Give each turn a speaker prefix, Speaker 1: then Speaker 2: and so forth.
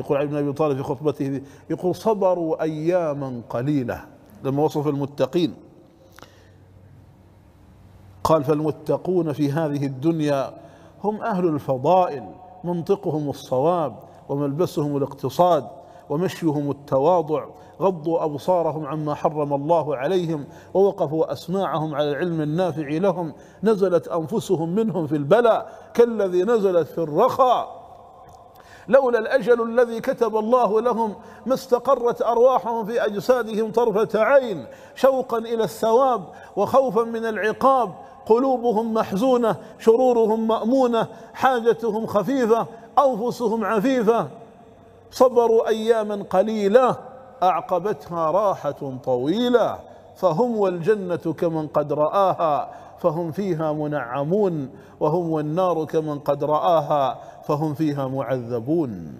Speaker 1: يقول علي بن ابي طالب في خطبته يقول صبروا اياما قليله لما وصف المتقين قال فالمتقون في هذه الدنيا هم اهل الفضائل منطقهم الصواب وملبسهم الاقتصاد ومشيهم التواضع غضوا ابصارهم عما حرم الله عليهم ووقفوا اسماعهم على العلم النافع لهم نزلت انفسهم منهم في البلاء كالذي نزلت في الرخاء لولا الأجل الذي كتب الله لهم ما استقرت أرواحهم في أجسادهم طرفة عين شوقا إلى الثواب وخوفا من العقاب قلوبهم محزونة شرورهم مأمونة حاجتهم خفيفة أنفسهم عفيفة صبروا أياما قليلة أعقبتها راحة طويلة فهم والجنة كمن قد رآها فهم فيها منعمون وهم والنار كمن قد رآها فهم فيها معذبون